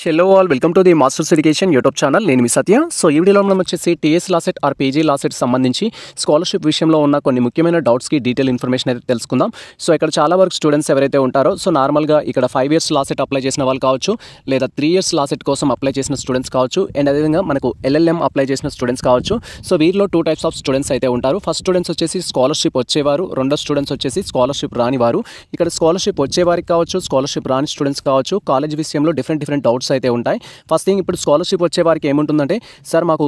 hello all welcome to the Masters Education YouTube channel నేను మీ Satya so ఈ వీడియోలో మనం వచ్చేసి TS LAWCET or PG LAWCET సంబంధించి స్కాలర్షిప్ విషయంలో ఉన్న కొన్ని ముఖ్యమైన డౌట్స్కి డీటెయిల్ ఇన్ఫర్మేషన్ అయితే తెలుసుకుందాం సో ఇక్కడ చాలా వరకు స్టూడెంట్స్ ఎవరైతే ఉంటారో సో నార్మల్గా ఇక్కడ ఫైవ్ ఇయర్స్ లాసెట్ అప్లై చేసిన వాళ్ళు కావచ్చు లేదా త్రీ ఇయర్స్ లాసెట్ కోసం అప్లై చేసిన స్టూడెంట్స్ కావచ్చు అండ్ అదేవిధంగా మనకు ఎల్ఎల్ఎం అప్లై చేసిన స్టూడెంట్స్ కావచ్చు సో వీరిలో టూ టైప్స్ ఆఫ్ స్టూడెంట్స్ అయితే ఉంటారు ఫస్ట్ స్టూడెంట్స్ వచ్చేసి స్కాలర్షిప్ వచ్చేవారు రెండో స్టూడెంట్స్ వచ్చేసి స్కాలర్షిప్ రాని వారు ఇక్కడ స్కాలర్షిప్ వచ్చేవారికి కావచ్చు స్కాలర్షిప్ రాని స్టూడెంట్స్ కావచ్చు కాలేజ్ విషయంలో డిఫరెంట్ డిఫరెంట్ డౌట్స్ అయితే ఉంటాయి ఫస్ట్ థింగ్ ఇప్పుడు స్కాలర్షిప్ వచ్చే వారికి ఏముంటుందంటే సార్ మాకు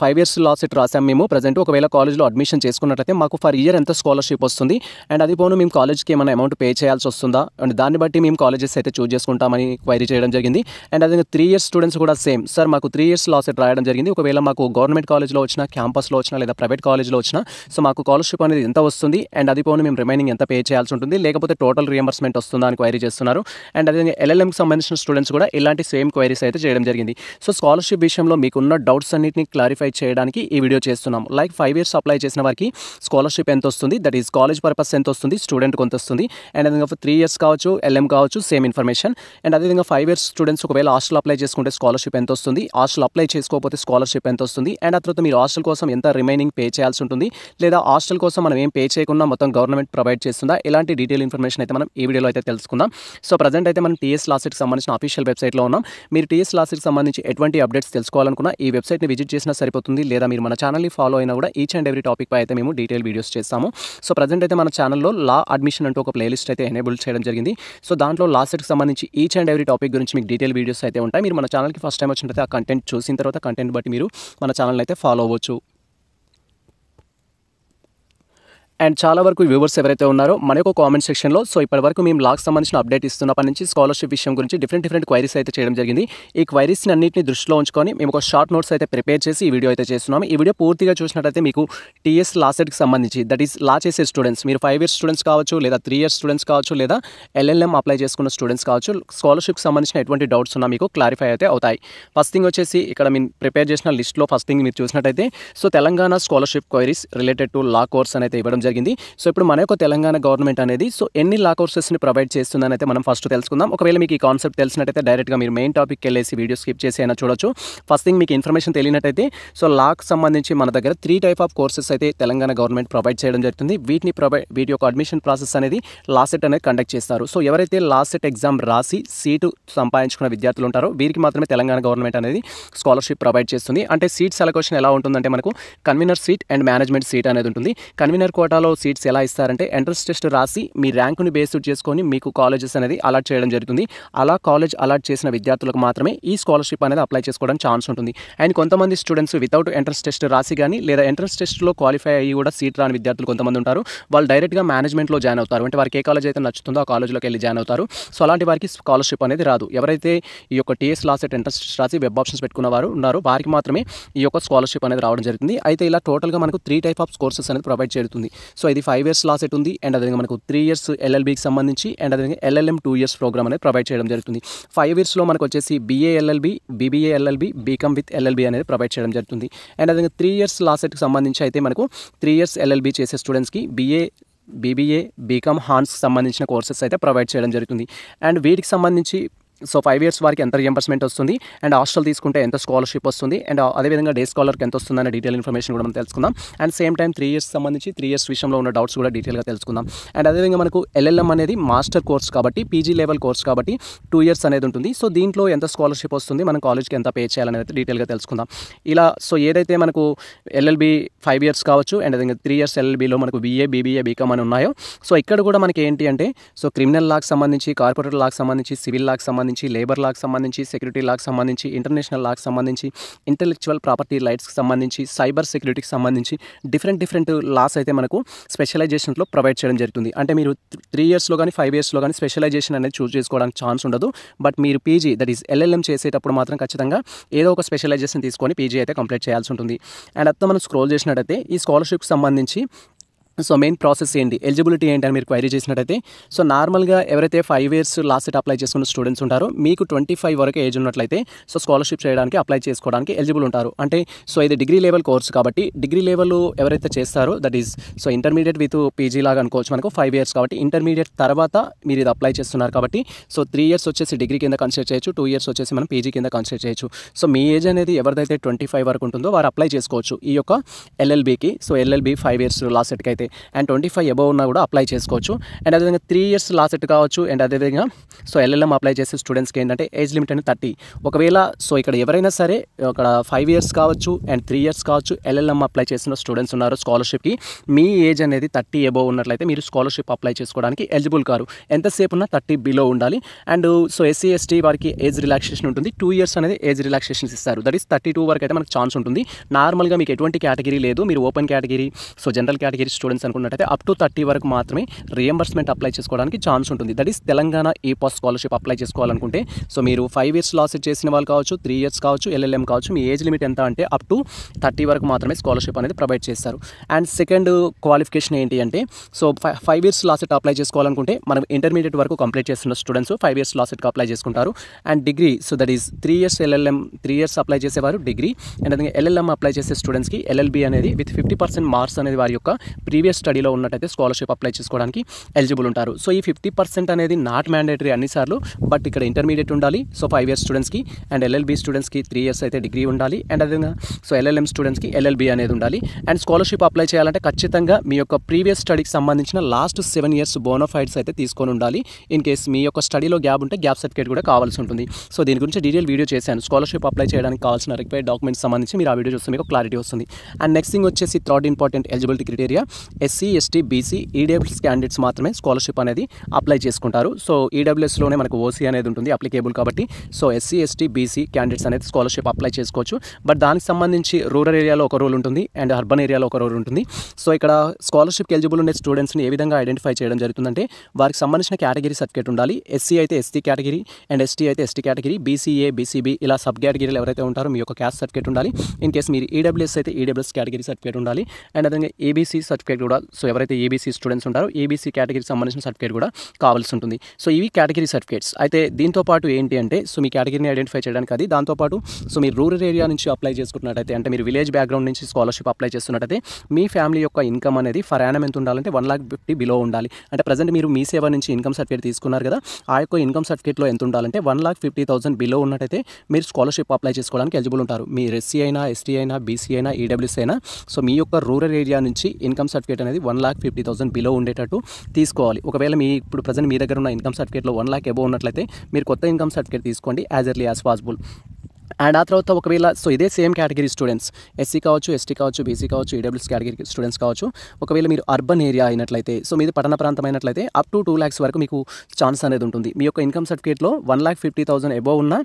ఫైవ్ ఇయర్స్ లాస్ ఇట్ రాసాం మేము ప్రజెంట్ ఒకవేళ కాలేజ్లో అడ్మిషన్ చేసుకున్నట్లయితే మాకు ఫర్ ఇయర్ ఎంత స్కాలర్షిప్ వస్తుంది అండ్ అది పోను మేము కాలేజ్కి ఏమైనా అమౌంట్ పే చేయాల్సి వస్తుందా అండ్ దాన్ని బట్టి మేము కాలేజెస్ అయితే చూజ్ చేసుకుంటామని క్వైరీ చేయడం జరిగింది అండ్ అదే త్రీ ఇయర్స్ స్టూడెంట్స్ కూడా సేమ్ సార్ మాకు త్రీ ఇయర్స్ లాస్ ఇట్ రాయడం జరిగింది ఒకవేళ మాకు గవర్నమెంట్ కాలేజ్లో వచ్చినా క్యాంపస్లో వచ్చినా లేదా ప్రైవేట్ కాలేజ్లో వచ్చినా సో మాకు స్కాలర్షిప్ అనేది ఎంత వస్తుంది అండ్ అది పోను మేము రిమైనింగ్ ఎంత పే చేయాల్సి ఉంటుంది లేకపోతే టోటల్ రియంబర్స్మెంట్ వస్తుందా అని క్వైరీ చేస్తున్నారు అండ్ అదే ఎల్ఎల్ఎంకి సంబంధించిన స్టూడెంట్స్ కూడా ఇలాంటి సేమ్ క్వైరీస్ అయితే చేయడం జరిగింది సో స్కాలర్షిప్ విషయంలో మీకున్న డౌట్స్ అన్నింటినీ క్లారిఫై చేయడానికి ఈ వీడియో చేస్తున్నాం లైక్ ఫైవ్ ఇయర్స్ అప్లై చేసిన వారికి స్కాలర్షిప్ ఎంత వస్తుంది దట్ ఈస్ కాలేజ్ పర్పస్ ఎంత వస్తుంది స్టూడెంట్ కొంత వస్తుంది అండ్ అదేవిధంగా త్రీ ఇయర్స్ కావచ్చు ఎల్ఎం కావచ్చు సేమ్ ఇన్ఫర్మేషన్ అండ్ అదేవిధంగా ఫైవ్ ఇయర్స్ స్టూడెంట్స్ ఒకవేళ హాస్టల్ అప్లై చేసుకుంటే స్కాలర్షిప్ ఎంత వస్తుంది హాస్టల్ అప్లై చేసుకోకపోతే స్కాలర్షిప్ ఎంత వస్తుంది అండ్ ఆ తర్వాత మీరు హాస్టల్ కోసం ఎంత రిమైనింగ్ పే చేయాల్సి ఉంటుంది లేదా హాస్టల్ కోసం మనం ఏం పే చేయకుండా మొత్తం గవర్నమెంట్ ప్రొవైడ్ చేస్తుందా ఇలాంటి డీటెయిల్ ఇన్ఫర్మేషన్ అయితే మనం ఈ వీడియోలో అయితే తెలుసుకుందాం సో ప్రజెంట్ అయితే మనం టీఎస్ లాసెట్కి సంబంధించిన అఫీషియల్ వెబ్సైట్లో ఉన్నాం చేస్తున్నాం మీరు టీఎస్ లాసీకి సంబంధించి ఎటువంటి అప్డేట్స్ తెలుసుకోవాలనుకున్నా ఈ వెబ్సైట్ని విజిట్ చేసినా సరిపోతుంది లేదా మీరు మన ఛానల్ని ఫాలో అయినా కూడా ఈచ్ అండ్ ఎవరీ టాపిక్పై అయితే మేము డీటెయిల్ వీడియోస్ చేస్తాము సో ప్రజెంట్ అయితే మన ఛానల్లో లా అడ్మిషన్ అంటూ ఒక ప్లేలిస్ట్ అయితే ఎనేబుల్ చేయడం జరిగింది సో దాంట్లో లాస్ట్కి సంబంధించి ఈచ్ అండ్ ఎవరీ టాపిక్ గురించి మీకు డీటెయిల్ వీడియోస్ అయితే ఉంటాయి మీరు మన ఛానల్కి ఫస్ట్ టైం వచ్చినట్టు ఆ కంటెంట్ చూసిన తర్వాత కంటెంట్ బట్టి మీరు మన ఛానల్ అయితే ఫాలో అవ్వచ్చు అండ్ చాలా వరకు వ్యూవర్స్ ఎవరైతే ఉన్నారో మన యొక్క కామెంట్ సెక్షన్లో సో ఇప్పటి వరకు మేము లాక్ సంబంధించిన అప్డేట్ ఇస్తున్నప్పటి నుంచి స్కాలర్షిప్ విషయం గురించి డిఫరెంట్ డిఫరెంట్ క్వైరీస్ అయితే చేయడం జరిగింది ఈ క్వైరీస్ని అన్నింటినీ దృష్టిలో ఉంచుకొని మేము ఒక షార్ట్ నోట్స్ అయితే ప్రిపేర్ చేసి ఈ వీడియో అయితే చేస్తున్నాము ఈ వీడియో పూర్తిగా చూసినట్లయితే మీకు టీఎస్ లా సెట్కి సంబంధించి దట్ ఈస్ లా చేసే స్టూడెంట్స్ మీరు ఫైవ్ ఇయర్స్ స్టూడెంట్స్ కావచ్చు లేదా త్రీ ఇయర్స్ స్టూడెంట్స్ కావచ్చు లేదా ఎల్ఎల్ఎం అప్లై చేసుకున్న స్టూడెంట్స్ కావచ్చు స్కాలర్షిప్కి సంబంధించిన ఎటువంటి డౌట్స్ ఉన్నా మీకు క్లారిఫై అయితే అవుతాయి ఫస్ట్ థింగ్ వచ్చేసి ఇక్కడ మేము ప్రిపేర్ చేసిన లిస్ట్లో ఫస్ట్ థింగ్ మీరు చూసినట్టయితే so Telangana scholarship queries related to law course అయితే ఇవ్వడం జరిగింది సో ఇప్పుడు మన యొక్క తెలంగాణ గవర్నమెంట్ అనేది సో ఎన్ని లా కోర్సెస్ని ప్రొవైడ్ చేస్తుందని అయితే మనం ఫస్ట్ తెలుసుకుందాం ఒకవేళ మీకు ఈ కాన్సెప్ట్ తెలిసినట్టయితే డైరెక్ట్గా మీరు మెయిన్ టాపిక్ వెళ్ళేసి వీడియో స్కిప్ చేసి అయినా చూడొచ్చు ఫస్ట్ థింగ్ మీకు ఇన్ఫర్మేషన్ తెలియనట్టయితే సో లాక్ సంబంధించి మన దగ్గర త్రీ టైప్ ఆఫ్ కోర్సెస్ అయితే తెలంగాణ గవర్నమెంట్ ప్రొవైడ్ చేయడం జరుగుతుంది వీటిని ప్రొవైడ్ వీటి యొక్క అడ్మిషన్ ప్రాసెస్ అనేది లాసెట్ అనేది కండక్ట్ చేస్తారు సో ఎవరైతే లాసెట్ ఎగ్జామ్ రాసి సీటు సంపాదించుకున్న విద్యార్థులు ఉంటారో వీరికి మాత్రమే తెలంగాణ గవర్నమెంట్ అనేది స్కాలర్షిప్ ప్రొవైడ్ చేస్తుంది అంటే సీట్ సెలక్షన్ ఎలా ఉంటుందంటే మనకు convener seat and management seat అనేది ఉంటుంది కన్వీనర్ కోట తెలంగాణలో సీట్స్ ఎలా ఇస్తారంటే ఎంట్రన్స్ టెస్ట్ రాసి మీ ర్యాంకుని బేస్డ్ చేసుకొని మీకు కాలేజెస్ అనేది అలాట్ చేయడం జరుగుతుంది అలా కాలేజ్ అలాట్ చేసిన విద్యార్థులకు మాత్రమే ఈ స్కాలర్షిప్ అనేది అప్లై చేసుకోవడం ఛాన్స్ ఉంటుంది అండ్ కొంతమంది స్టూడెంట్స్ వితౌట్ ఎంట్రన్స్ టెస్ట్ రాసి కానీ లేదా ఎంట్రన్స్ టెస్ట్లో క్వాలిఫై అయ్యి కూడా సీట్ రాని విద్యార్థులు కొంతమంది ఉంటారు వాళ్ళు డైరెక్ట్గా మేనేజ్మెంట్లో జాయిన్ అవుతారు అంటే వారికి ఏ కాలేజ్ అయితే నచ్చుతుందో ఆ కాలేజ్లోకి వెళ్ళి జాయిన్ అవుతారు సో అలాంటి వారికి స్కాలర్షిప్ అనేది రాదు ఎవరైతే ఈ యొక్క టీఎస్ లాస్ట్ ఎంట్రన్స్ టెస్ట్ రాసి వెబ్ ఆప్షన్స్ పెట్టుకున్న వారు ఉన్నారు వారికి మాత్రమే ఈ యొక్క స్కాలర్షిప్ అనేది రావడం జరుగుతుంది అయితే ఇలా టోటల్గా మనకు త్రీ టైప్ ఆఫ్ కోర్సెస్ అనేది ప్రొవైడ్ చేస్తుంది సో ఇది ఫైవ్ ఇయర్స్ లాస్ సెట్ ఉంది అండ్ అదేవిధంగా మనకు త్రీ ఇయర్స్ ఎల్ఎల్బీకి సంబంధించి అండ్ అదేవిధంగా ఎల్ఎల్ఎం టూ ఇయర్స్ ప్రోగ్రామ్ అనేది ప్రొవైడ్ చేయడం జరుగుతుంది ఫైవ్ ఇయర్స్లో మనకు వచ్చేసి BA LLB BBA LLB BCom with LLB అనేది ప్రొవైడ్ చేయడం జరుగుతుంది అండ్ అదేవిధంగా త్రీ ఇయర్స్ లాస్ సెట్కి సంబంధించి అయితే మనకు త్రీ ఇయర్స్ ఎల్ఎల్బీ చేసే స్టూడెంట్స్కి బీఏ బీబీఏ బీకామ్ హాన్స్కి సంబంధించిన కోర్సెస్ అయితే ప్రొవైడ్ చేయడం జరుగుతుంది అండ్ వీటికి సంబంధించి సో ఫైవ్ ఇయర్స్ వారికి ఎంత రియంబర్స్మెంట్ వస్తుంది అండ్ హాస్టల్ తీసుకుంటే ఎంత స్కాలర్షిప్ వస్తుంది అండ్ అదేవిధంగా డే స్కాలర్కి ఎంత వస్తుందనే డీటెయిల్ ఇన్ఫర్మేషన్ కూడా మనం తెలుసుకుందాం and same time three years సంబంధించి త్రీ ఇయర్స్ విషయంలో ఉన్న డౌట్స్ కూడా డీటెయిల్గా తెలుసుకుందాం అండ్ అదేవిధంగా మనకు ఎల్ఎల్ఎం అనేది మాస్టర్ కోర్స్ కాబట్టి పీజీ లెవెల్ కోర్స్ కాబట్టి టూ ఇయర్స్ అనేది ఉంటుంది సో దీంట్లో ఎంత స్కాలర్షిప్ వస్తుంది మనం కాలేజ్కి ఎంత పే చేయాలనేది డీటెయిల్గా తెలుసుకుందాం ఇలా సో ఏదైతే మనకు ఎల్ఎల్బి ఫైవ్ ఇయర్స్ కావచ్చు అండ్ అదేవిధంగా త్రీ ఇయర్స్ ఎల్ఎల్బిలో మనకు బీఏ బీబీఏ బీకామ్ అని ఉన్నాయో సో ఇక్కడ కూడా మనకి ఏంటి అంటే సో క్రిమినల్ లాకి సంబంధించి కార్పొరేట్ లాకి సంబంధించి సివిల్ లాకి సంబంధించి సంబంధించి లేబర్ లాకి సంబంధించి సెక్యూరిటీ లాకి సంబంధించి ఇంటర్నేషనల్ లాకి సంబంధించి ఇంటలెక్చువల్ ప్రాపర్టీ రైట్స్కి సంబంధించి సైబర్ సెక్యూరిటీకి సంబంధించి డిఫరెంట్ డిఫరెంట్ లాస్ అయితే మనకు స్పెషలైజేషన్లో ప్రొవైడ్ చేయడం జరుగుతుంది అంటే మీరు త్రీ ఇయర్స్లో కానీ ఫైవ్ ఇయర్స్లో కానీ స్పెషలైజేషన్ అనేది చూస్ చేసుకోవడానికి ఛాన్స్ ఉండదు బట్ మీరు పీజీ దట్ ఈస్ ఎల్ఎల్ఎం చేసేటప్పుడు మాత్రం ఖచ్చితంగా ఏదో ఒక స్పెషలైజేషన్ తీసుకొని పీజీ అయితే కంప్లీట్ చేయాల్సి ఉంటుంది అండ్ అంతా మనం స్క్రోల్ చేసినట్టయితే ఈ స్కాలర్షిప్కి సంబంధించి సో మెయిన్ ప్రాసెస్ ఏంటి ఎలిజిబిలిటీ ఏంటి అని మీరు క్వైరీ చేసినట్టయితే సో నార్మల్గా ఎవరైతే five years LAWCET apply చేసుకున్న స్టూడెంట్స్ ఉంటారో మీకు ట్వంటీ ఫైవ్ వరకు ఏజ్ ఉన్నట్లయితే సో స్కాలర్షిప్ చేయడానికి అప్లై చేసుకోవడానికి ఎలిజిబుల్ ఉంటారు అంటే సో ఇది డిగ్రీ లెవెల్ కోర్స్ కాబట్టి డిగ్రీ లెవెల్ ఎవరైతే చేస్తారో that is so intermediate with PG లాగా అనుకోవచ్చు మనకు ఫైవ్ ఇయర్స్ కాబట్టి ఇంటర్మీడియట్ తర్వాత మీరు ఇది అప్లై చేస్తున్నారు కాబట్టి సో త్రీ ఇయర్స్ వచ్చేసి డిగ్రీ కింద కన్సిడర్ చేయొచ్చు టూ ఇయర్స్ వచ్చేసి మనం పీజీ కింద కన్సిడర్ చేయొచ్చు సో మీ ఏజ్ అనేది ఎవరిదైతే ట్వంటీ ఫైవ్ వరకు ఉంటుందో వారు అప్లై చేసుకోవచ్చు ఈ యొక్క ఎల్ఎల్బీకి సో ఎల్ఎల్బీ ఫైవ్ ఇయర్స్ లాస్ట్ సెట్కి అయితే అండ్ ట్వంటీ ఫైవ్ అబవ్ ఉన్నా కూడా అప్లై చేసుకోవచ్చు అండ్ అదేవిధంగా త్రీ ఇయర్స్ సెట్ కావచ్చు అండ్ అదేవిధంగా సో ఎల్ఎల్ఎం అప్లై చేసే స్టూడెంట్స్కి ఏంటంటే ఏజ్ లిమిట్ అనేది థర్టీ ఒకవేళ సో ఇక్కడ ఎవరైనా సరే ఇక్కడ ఫైవ్ ఇయర్స్ కావచ్చు అండ్ త్రీ ఇయర్స్ కావచ్చు ఎల్ఎల్ఎం అప్లై చేసిన స్టూడెంట్స్ ఉన్నారు స్కాలర్షిప్కి మీ ఏజ్ అనేది థర్టీ అబవ్ ఉన్నట్లయితే మీరు స్కాలర్షిప్ అప్లై చేసుకోవడానికి ఎలిజిబుల్ కారు ఎంతసేపు ఉన్నా థర్టీ బిలో ఉండాలి అండ్ సో ఎస్సీ ఎస్టీ వారికి ఏజ్ రిలాక్సేషన్ ఉంటుంది టూ ఇయర్స్ అనేది ఏజ్ రిలాక్సేషన్స్ ఇస్తారు దట్ ఈస్ థర్టీ టూ వరకు అయితే మనకు ఛాన్స్ ఉంటుంది నార్మల్గా మీకు ఎటువంటి కేటగిరీ లేదు మీరు open category so general category student students అనుకున్నట్టయితే అప్ టు థర్టీ వరకు మాత్రమే రియంబర్స్మెంట్ అప్లై చేసుకోవడానికి ఛాన్స్ ఉంటుంది that is Telangana e pass scholarship apply చేసుకోవాలనుకుంటే సో మీరు ఫైవ్ ఇయర్స్ లాస్ చేసిన వాళ్ళు కావచ్చు త్రీ ఇయర్స్ కావచ్చు ఎల్ఎల్ఎం కావచ్చు మీ ఏజ్ లిమిట్ ఎంత అంటే అప్ టు థర్టీ వరకు మాత్రమే స్కాలర్షిప్ అనేది ప్రొవైడ్ చేస్తారు అండ్ సెకండ్ క్వాలిఫికేషన్ ఏంటి అంటే so five years LAWCET apply చేసుకోవాలనుకుంటే మనం ఇంటర్మీడియట్ వరకు కంప్లీట్ చేస్తున్న స్టూడెంట్స్ ఫైవ్ ఇయర్స్ లాసెట్కి అప్లై చేసుకుంటారు and degree so that is three years LLM three years apply చేసేవారు డిగ్రీ అండ్ అదే ఎల్ఎల్ఎం అప్లై చేసే స్టూడెంట్స్కి ఎల్ఎల్బి అనేది విత్ ఫిఫ్టీ పర్సెంట్ మార్క్స్ అనేది వారి యొక్క ప్రీ ప్రీవియస్ స్టడీలో ఉన్నట్టయితే స్కాలర్షిప్ అప్లై చేసుకోవడానికి ఎలిజిబుల్ ఉంటారు సో ఈ ఫిఫ్టీ పర్సెంట్ అనేది నాట్ మ్యాండేటరీ అన్నిసార్లు బట్ ఇక్కడ ఇంటర్మీడియట్ ఉండాలి సో ఫైవ్ ఇయర్స్ స్టూడెంట్స్కి అండ్ ఎల్ఎల్బీ స్టూడెంట్స్కి త్రీ ఇయర్స్ అయితే డిగ్రీ ఉండాలి అండ్ అదే సో ఎల్ఎల్ఎం స్టూడెంట్స్కి ఎల్ఎల్బీ అనేది ఉండాలి అండ్ స్కాలర్షిప్ అప్లై చేయాలంటే ఖచ్చితంగా మీ యొక్క ప్రీవియస్ స్టడీకి సంబంధించిన లాస్ట్ సెవెన్ ఇయర్స్ బోనోఫైడ్స్ అయితే తీసుకొని ఉండాలి ఇన్ కేస్ మీ యొక్క స్టడీలో గ్యాప్ ఉంటే గ్యాప్ సర్టిఫికేట్ కూడా కావాల్సి ఉంటుంది సో దీని గురించి డీటెయిల్ వీడియో చేశాను స్కాలర్షిప్ అప్లై చేయడానికి కావాల్సిన రిక్వైర్డ్ డాక్యుమెంట్స్ సంబంధించి మీరు ఆ వీడియో చూస్తే మీకు క్లారిటీ వస్తుంది అండ్ నెక్స్ట్ థింగ్ వచ్చేసి third important eligibility criteria SC ST BC EWS candidates మాత్రమే స్కాలర్షిప్ అనేది అప్లై చేసుకుంటారు సో ఈడబ్ల్యూఎస్లోనే e మనకు ఓసీ అనేది ఉంటుంది అప్లికేబుల్ కాబట్టి so SC ST BC candidates అనేది స్కాలర్షిప్ అప్లై చేసుకోవచ్చు బట్ దానికి సంబంధించి రూరల్ ఏరియాలో ఒక రోల్ ఉంటుంది అండ్ అర్బన్ ఏరియాలో ఒక రోల్ ఉంటుంది సో ఇక్కడ స్కాలర్షిప్ ఎలిజిబుల్ ఉండే స్టూడెంట్స్ని ఏ విధంగా ఐడెంటిఫై చేయడం జరుగుతుందంటే వారికి సంబంధించిన కేటగిరీ సర్టిఫికేట్ ఉండాలి ఎస్సీ అయితే ఎస్టీ కేటగిరీ అండ్ ఎస్టీ అయితే ఎస్టీ కేటగిరీ బీసీఏ బీసీబీ ఇలా సబ్ కేటగిరీలు ఎవరైతే ఉంటారో మీ యొక్క క్యాస్ట్ సర్టిఫికేట్ ఉండాలి ఇన్ కేస్ మీరు ఈడబ్ల్యూఎస్ e అయితే ఈడబ్ల్యూఎస్ కేటగిరీ సర్టిఫికేట్ ఉండాలి అండ్ అదే ఏబీసీ సర్టిఫికేట్ కూడా సో ఎవరైతే ఏబీసీ స్టూడెంట్స్ ఉంటారో ఏబీసీ కేటగిరీకి సంబంధించిన సర్టిఫికేట్ కూడా కావాల్సి ఉంటుంది సో ఇవి కేటగిరీ సర్టిఫికేట్స్ అయితే దీంతో పాటు ఏంటి అంటే సో మీ కేటగిరీని ఐడెంటిఫై చేయడానికి అది దాంతోపాటు సో మీరు రూరల్ ఏరియా నుంచి అప్లై చేసుకున్నట్టయితే అంటే మీరు విలేజ్ బ్యాక్గ్రౌండ్ నుంచి స్కాలర్షిప్ అప్లై చేస్తున్నట్టయితే మీ ఫ్యామిలీ యొక్క ఇన్కమ్ అనేది ఫర్ యానం ఎంత ఉండాలంటే వన్ లాక్ ఫిఫ్టీ బిలో ఉండాలి అంటే ప్రజెంట్ మీరు మీ సేవ నుంచి ఇన్కమ్ సర్టిఫికేట్ తీసుకున్నారు కదా ఆ యొక్క ఇన్కమ్ సర్టిఫికేట్లో ఎంత ఉండాలంటే one lakh fifty thousand below ఉన్నట్టయితే మీరు స్కాలర్షిప్ అప్లై చేసుకోవడానికి ఎలిజిబుల్ ఉంటారు మీరు ఎస్సీ అయినా ఎస్టీ అయినా బీసీ అయినా ఈడబ్ల్యూసీ e అయినా సో మీ యొక్క రూరల్ ఏరియా నుంచి ఇన్కమ్ సర్టిఫికేట్ సర్టిఫికేట్ అనేది one lakh fifty thousand below ఉండేటట్టు తీసుకోవాలి ఒకవేళ మీ ఇప్పుడు ప్రజెంట్ మీ దగ్గర ఉన్న ఇన్కమ్ సర్టిఫికేట్లో వన్ లాక్ ఎబో ఉన్నట్లయితే మీరు కొత్త ఇన్కమ్ సర్టిఫికేట్ తీసుకోండి as early as possible and ఆ తర్వాత ఒకవేళ సో ఇదే సేమ్ కేటగిరీ స్టూడెంట్స్ ఎస్సీ కావచ్చు ఎస్టీ కావచ్చు బీసీ కావచ్చు ఈడబ్ల్యూస్ కేటగిరీ స్టూడెంట్స్ కావచ్చు ఒకవేళ మీరు అర్బన్ ఏరియా అయినట్లయితే సో మీది పట్టణ ప్రాంతం అయినట్లయితే అప్ టు టూ ల్యాక్స్ వరకు మీకు ఛాన్స్ అనేది ఉంటుంది మీ యొక్క ఇన్కమ్ సర్టిఫికేట్లో one lakh fifty thousand above ఉన్న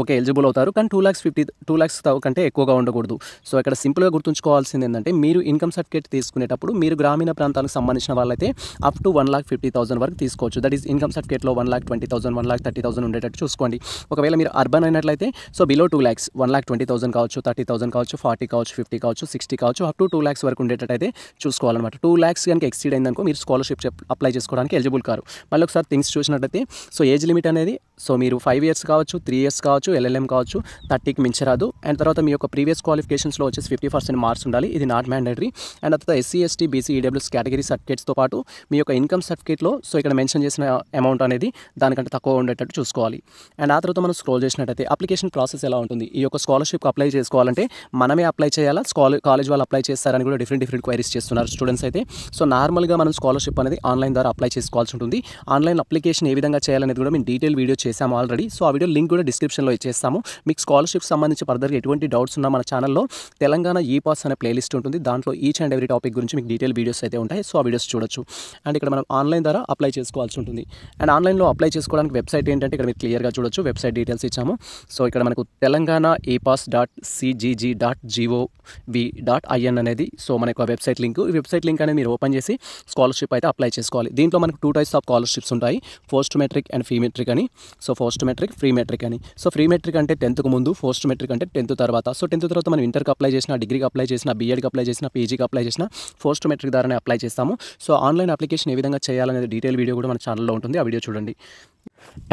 ఓకే ఎలిజిబుల్ అవుతారు కానీ two lakhs fifty two lakhs కంటే ఎక్కువగా ఉండకూడదు సో ఇక్కడ సింపుల్గా గుర్తుంచుకోవాల్సింది ఏంటంటే మీరు ఇన్కమ్ సర్టిఫికేట్ తీసుకునేటప్పుడు మీరు గ్రామీణ ప్రాంతాలకు సంబంధించిన వాళ్ళైతే up to one lakh fifty thousand వరకు తీసుకోవచ్చు దట్ ఈస్ ఇన్కమ్ సర్టిఫికేట్లో one lakh twenty thousand one lakh thirty thousand ఉండేటట్టు చూసుకోండి ఒకవేళ మీరు అర్బన్ అయినట్లయితే so below two lakhs one lakh twenty thousand కావచ్చు థర్టీ థౌసండ్ కావచ్చు ఫార్టీ కావచ్చు ఫిఫ్టీ కావచ్చు సిక్స్టీ కావచ్చు అప్ టు టూ ల్యాక్స్ వరకు ఉండేటట్టయితే చూసుకోవాలన్నమాట టూ ల్యాక్స్ కనుక ఎక్సీడ్ అయిందనుకో మీరు స్కాలర్షిప్ అప్లై చేసుకోవడానికి ఎలిజిబుల్ కారు మళ్ళీ ఒకసారి థింగ్స్ చూసినట్టయితే సో ఏజ్ లిమిట్ అనేది సో మీరు ఫైవ్ ఇయర్స్ కావచ్చు త్రీ ఇయర్స్ కావచ్చు ఎల్ఎల్ఎం కావచ్చు థర్టీకి మించరాదు అండ్ తర్వాత మీ యొక్క ప్రీవియస్ క్వాలిఫికేషన్స్లో వచ్చేసి ఫిఫ్టీ పర్సెంట్ మార్క్స్ ఉండాలి ఇది నాట్ మ్యాండటరీ అండ్ తర్వాత SC ST BC EWS category సర్టిఫికేట్స్తో పాటు మీ యొక్క ఇన్కమ్ సర్టిఫికేట్లో సో ఇక్కడ మెన్షన్ చేసిన అమౌంట్ అనేది దానికంటే తక్కువ ఉండేటట్టు చూసుకోవాలి అండ్ ఆ తర్వాత మనం స్క్రోల్ చేసినట్టయితే అప్లికేషన్ ప్రాసెస్ ఎలా ఉంటుంది ఈ యొక్క స్కాలర్షిప్ అప్లై చేసుకోవాలంటే మనమే అప్లై చేయాలా స్కాలర్ కాలేజ్ వాళ్ళు అప్లై చేస్తారని కూడా డిఫరెంట్ డిఫరెంట్ క్వైరీస్ చేస్తున్నారు స్టూడెంట్స్ అయితే సో నార్మల్గా మనం స్కాలర్షిప్ అనేది ఆన్లైన్ ద్వారా అప్లై చేసుకోవాల్సి ఉంటుంది ఆన్లైన్ అప్లికేషన్ ఏ విధంగా చేయాలనేది కూడా మేము డీటెయిల్ వీడియో చేసాము ఆల్రెడీ సో ఆ వీడియో లింక్ కూడా డిస్క్రిప్షన్లో ఇచ్చేస్తాము మీకు స్కాలర్షిప్ సంబంధించి ఫర్దర్గా ఎటువంటి డౌట్స్ ఉన్నా మన ఛానల్లో తెలంగాణ ఈ పాస్ అనే ప్లేలిస్ట్ ఉంటుంది దాంట్లో ఈచ్ అండ్ ఎవరీ టాపిక్ గురించి మీకు డీటెయిల్ వీడియోస్ అయితే ఉంటాయి సో ఆ వీడియోస్ చూడొచ్చు అండ్ ఇక్కడ మనం ఆన్లైన్ ద్వారా అప్లై చేసుకోవాల్సి ఉంటుంది అండ్ ఆన్లైన్లో అప్లై చేసుకోవడానికి వెబ్సైట్ ఏంటంటే ఇక్కడ మీరు క్లియర్గా చూడొచ్చు వెబ్సైట్ డీటెయిల్స్ ఇచ్చాము సో ఇక్కడ మనకు Telangana e pass dot CGG dot GOV dot IN అనేది సో మనకు వెబ్సైట్ లింక్ ఈ వెబ్సైట్ లింక్ అనేది మీరు ఓపెన్ చేసి స్కాలర్షిప్ అయితే అప్లై చేసుకోవాలి దీంట్లో మనకు టూ టైప్స్ ఆఫ్ స్కాలర్షిప్స్ ఉంటాయి post matric and pre matric అని so post matric pre matric అని సో ఫ్రీ మెట్రిక్ అంటే టెన్త్కు ముందు పోస్ట్ మెట్రిక్ అంటే టెన్త్ తర్వాత సో టెన్త్ తర్వాత మనం ఇంటర్కి అప్లై చేసిన డిగ్రీకి అప్లై చేసిన బీఎడ్కి అప్లై చేసిన పీజీకి అప్లై చేసిన పోస్ట్ మెట్రిక్ ద్వారానే అప్లై చేస్తాము సో ఆన్లైన్ అప్లికేషన్ ఏ విధంగా చేయాలనేది డీటెయిల్ వీడియో కూడా మన ఛానల్లో ఉంటుంది ఆ వీడియో చూడండి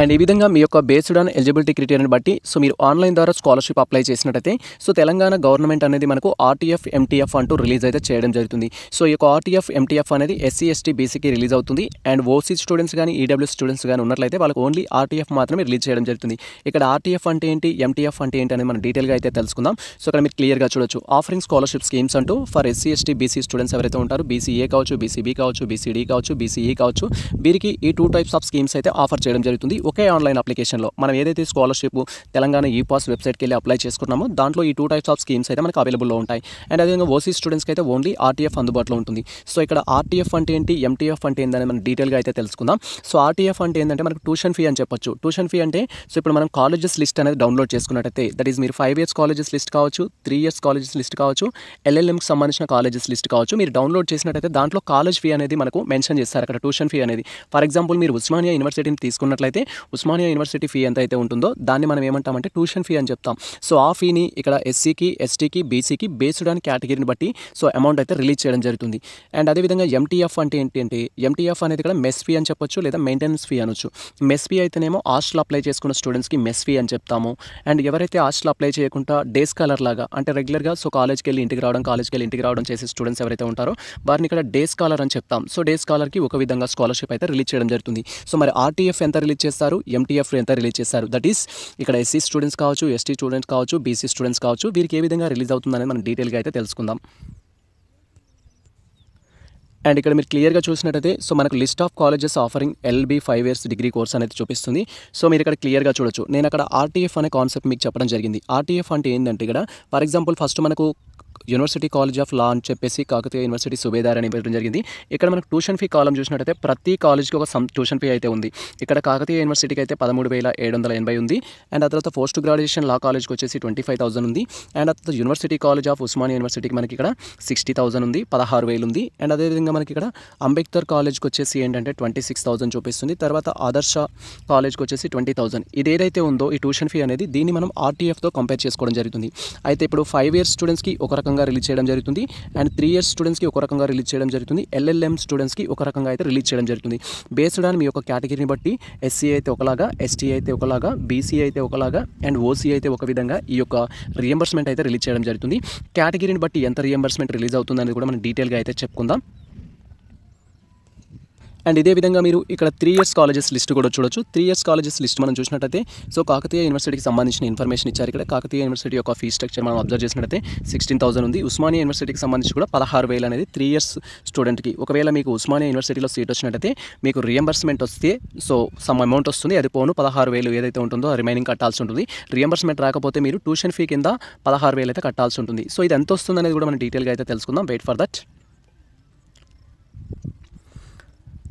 అండ్ ఈ విధంగా మీ యొక్క బేస్డ్ ఆన్ ఎలిజిబిలిటీ క్రిటీరియాని బట్టి సో మీరు ఆన్లైన్ ద్వారా స్కాలర్షిప్ అప్లై చేసినట్టయితే సో తెలంగాణ గవర్నమెంట్ అనేది మనకు ఆర్టీఎఫ్ ఎంటీఎఫ్ అంటూ రిలీజ్ అయితే చేయడం జరుగుతుంది సో ఈ యొక్క ఆర్టీఎఫ్ ఎంటీఎఫ్ అనేది ఎస్సీ ఎస్టీ బీసీకి రిలీజ్ అవుతుంది అండ్ ఓసీ స్టూడెంట్స్ కానీ ఈడబ్ల్యూ స్టూడెంట్స్ కానీ ఉన్నట్లయితే వాళ్ళకి ఓన్లీ ఆర్టీఎఫ్ మాత్రమే రిలీజ్ చేయడం జరుగుతుంది ఇక్కడ ఆర్టీఎఫ్ అంటే ఏంటి ఎంటీఎఫ్ అంటే ఏంటి అనేది మనం డీటెయిల్గా అయితే తెలుసుకుందాం సో ఇక్కడ మీరు క్లియర్గా చూడొచ్చు ఆఫరింగ్ స్కాలర్షిప్ స్కీమ్స్ అంటూ for SC ST BC students ఎవరైతే ఉంటారు బీసీఏ కావచ్చు బీసీబీ కావచ్చు బీసీడీ కావచ్చు బీసీఈ e కావచ్చు వీరికి ఈ టూ టైప్స్ ఆఫ్ స్కీమ్స్ అయితే ఆఫర్ చేయడం జరుగుతుంది జరుగుతుంది ఒకే ఆన్లైన్ అప్లికేషన్లో మనం ఏదైతే స్కాలర్షిప్ తెలంగాణ ఈ పాస్ వెబ్సైట్కి వెళ్ళి అప్లై చేసుకున్నామో దాంట్లో ఈ టూ టైప్స్ ఆఫ్ స్కీమ్స్ అయితే మనకు అవైలబుల్లో ఉంటాయి అండ్ అదేవిధంగా ఓసీ స్టూడెంట్స్కి అయితే ఓన్లీ ఆర్టీఎఫ్ అందుబాటులో ఉంటుంది సో ఇక్కడ ఆర్టీఎఫ్ అంటే ఏంటి ఎంటీఎఫ్ అంటే ఏంటని మనం డీటెయిల్గా అయితే తెలుసుకుందాం సో ఆర్టీఎఫ్ అంటే ఏంటంటే మనకు ట్యూషన్ ఫీ అని చెప్పొచ్చు ట్యూషన్ ఫీ అంటే సో ఇప్పుడు మనం కాలేజెస్ లిస్ట్ అనేది డౌన్లోడ్ చేసుకున్నట్టయితే దట్ ఈస్ మీరు ఫైవ్ ఇయర్స్ కాలేజెస్ లిస్ట్ కావచ్చు త్రీ ఇయర్స్ కాలేజెస్ లిస్ట్ కావచ్చు ఎల్ఎల్ఎంకి సంబంధించిన కాలేజెస్ లిస్ట్ కావచ్చు మీరు డౌన్లోడ్ చేసినట్టయితే దాంట్లో కాలేజ్ ఫీ అనేది మనకు మెన్షన్ చేస్తారు అక్కడ ట్యూషన్ ఫీ అనేది ఫర్ ఎగ్జాంపుల్ మీరు ఉస్మానియా యూనివర్సిటీని తీసుకున్నట్లయితే చూసినట్లయితే ఉస్మానియా యూనివర్సిటీ ఫీ ఎంత అయితే ఉంటుందో దాన్ని మనం ఏమంటామంటే ట్యూషన్ ఫీ అని చెప్తాం సో ఆ ఫీని ఇక్కడ ఎస్సీకి ఎస్టీకి బీసీకి బేస్డ్ అని కేటగిరీని బట్టి సో అమౌంట్ అయితే రిలీజ్ చేయడం జరుగుతుంది అండ్ అదేవిధంగా ఎంటీఎఫ్ అంటే ఏంటి అంటే ఎంటీఎఫ్ అనేది ఇక్కడ మెస్ ఫీ అని చెప్పొచ్చు లేదా మెయింటెనెన్స్ ఫీ అనొచ్చు మెస్ ఫీ అయితేనేమో హాస్టల్ అప్లై చేసుకున్న స్టూడెంట్స్కి మెస్ ఫీ అని చెప్తాము అండ్ ఎవరైతే హాస్టల్ అప్లై చేయకుండా డే స్కాలర్ లాగా అంటే రెగ్యులర్గా సో కాలేజ్కి వెళ్ళి ఇంటికి రావడం కాలేజ్కి వెళ్ళి ఇంటికి రావడం చేసే స్టూడెంట్స్ ఎవరైతే ఉంటారో వారిని ఇక్కడ డే స్కాలర్ అని చెప్తాం సో డే స్కాలర్కి ఒక విధంగా స్కాలర్షిప్ అయితే రిలీజ్ చేయడం జరుగుతుంది సో మరి ఆర్టీఎఫ్ ఎంత రిలీజ్ రిలీజ్ చేస్తారు ఎంటీఎఫ్ ఎంత రిలీజ్ చేస్తారు దట్ ఈస్ ఇక్కడ ఎస్సీ స్టూడెంట్స్ కావచ్చు ఎస్టీ స్టూడెంట్స్ కావచ్చు బీసీ స్టూడెంట్స్ కావచ్చు వీరికి ఏ విధంగా రిలీజ్ అవుతుందనేది మనం డీటెయిల్గా అయితే తెలుసుకుందాం అండ్ ఇక్కడ మీరు క్లియర్గా చూసినట్టయితే సో మనకు list of colleges offering LB five years degree course అనేది చూపిస్తుంది సో మీరు ఇక్కడ క్లియర్గా చూడొచ్చు నేను అక్కడ ఆర్టీఎఫ్ అనే కాన్సెప్ట్ మీకు చెప్పడం జరిగింది ఆర్టీఎఫ్ అంటే ఏంటంటే ఇక్కడ ఫర్ ఎగ్జాంపుల్ ఫస్ట్ మనకు యూనివర్సిటీ కాలేజ్ ఆఫ్ లా అని చెప్పేసి కాకతీయ యూనివర్సిటీ సుబేదార్ అని పెట్టడం జరిగింది ఇక్కడ మనకు ట్యూషన్ ఫీ కాలం చూసినట్టయితే ప్రతి కాలేజ్కి ఒక ట్యూషన్ ఫీ అయితే ఉంది ఇక్కడ కాకతీయ యూనివర్సిటీకి అయితే పదమూడు వేల ఏడు వందల ఎనభై ఉంది అండ్ ఆ తర్వాత పోస్ట్ గ్రాడ్యుయేషన్ లా కాలేజ్కి వచ్చేసి ట్వంటీ ఫైవ్ థౌసండ్ ఉంది అండ్ ఆ తర్వాత యూనివర్సిటీ కాలేజ్ ఆఫ్ ఉస్మాన్ యూనివర్సిటీకి మనకి ఇక్కడ సిక్స్టీ థౌసండ్ ఉంది పదహారు వేలు ఉంది అండ్ అదేవిధంగా మనకి ఇక్కడ అంబేద్కర్ కాలేజ్కి వచ్చేసి ఏంటంటే ట్వంటీ సిక్స్ థౌసండ్ చూపిస్తుంది తర్వాత ఆదర్శ కాలేజ్కి వచ్చేసి ట్వంటీ థౌసండ్ ఇది ఏదైతే ఉందో ఈ ట్యూషన్ ఫీ అనేది దీన్ని మనం ఆర్టీఎఫ్తో కంపేర్ చేసుకోవడం జరుగుతుంది అయితే ఇప్పుడు ఫైవ్ ఇయర్స్ స్టూడెంట్స్కి ఒక రకంగా రిలీజ్ చేయడం జరుగుతుంది అండ్ త్రీ ఇయర్స్ స్టూడెంట్స్కి ఒక రకంగా రిలీజ్ చేయడం జరుగుతుంది ఎల్ఎల్ఎం స్టూడెంట్స్కి ఒక రకంగా అయితే రిలీజ్ చేయడం జరుగుతుంది బేస్డ్ ఆన్ మీ యొక్క కేటగిరీని బట్టి ఎస్సీ e అయితే ఒకలాగా ఎస్టీ అయితే ఒకలాగా బీసీ అయితే ఒకలాగా అండ్ ఓసీ అయితే ఒక విధంగా ఈ యొక్క రియంబర్స్మెంట్ అయితే రిలీజ్ చేయడం జరుగుతుంది కేటగిరీని బట్టి ఎంత రియంబర్స్మెంట్ రిలీజ్ అవుతుందనేది కూడా మనం డీటెయిల్గా అయితే చెప్పుకుందాం అండ్ ఇదే విధంగా మీరు ఇక్కడ త్రీ ఇయర్స్ కాలేజెస్ లిస్ట్ కూడా చూడొచ్చు త్రీ ఇయర్స్ కాలేజెస్ లిస్ట్ మనం చూసినట్టయితే సో కాకతీయ యూనివర్సిటీకి సంబంధించిన ఇన్ఫర్మేషన్ ఇచ్చారు ఇక్కడ కాకతీయ యూనివర్సిటీ యొక్క ఫీ స్ట్రక్చర్ మనం అబ్జర్వ్ చేసినట్టయితే సిక్స్టీన్ థౌసండ్ ఉంది ఉస్మానియా యూనివర్సిటీకి సంబంధించి కూడా పదహారు వేలు అనేది త్రీ ఇయర్స్ స్టూడెంట్కి ఒకవేళ మీకు ఉస్మానియా యూనివర్సిటీలో సీట్ వచ్చినట్టయితే మీకు రియంబర్స్మెంట్ వస్తే సో సమ్ అమౌంట్ వస్తుంది అది పోను పదహారు వేలు ఏదైతే ఉంటుందో రిమైనింగ్ కట్టాల్సి ఉంటుంది రియంబర్స్మెంట్ రాకపోతే మీరు ట్యూషన్ ఫీ కింద పదహారు వేలు అయితే కట్టాల్సి ఉంటుంది సో ఇది ఎంత వస్తుంది అనేది కూడా మనం డీటెయిల్గా అయితే తెలుసుకుందాం wait for that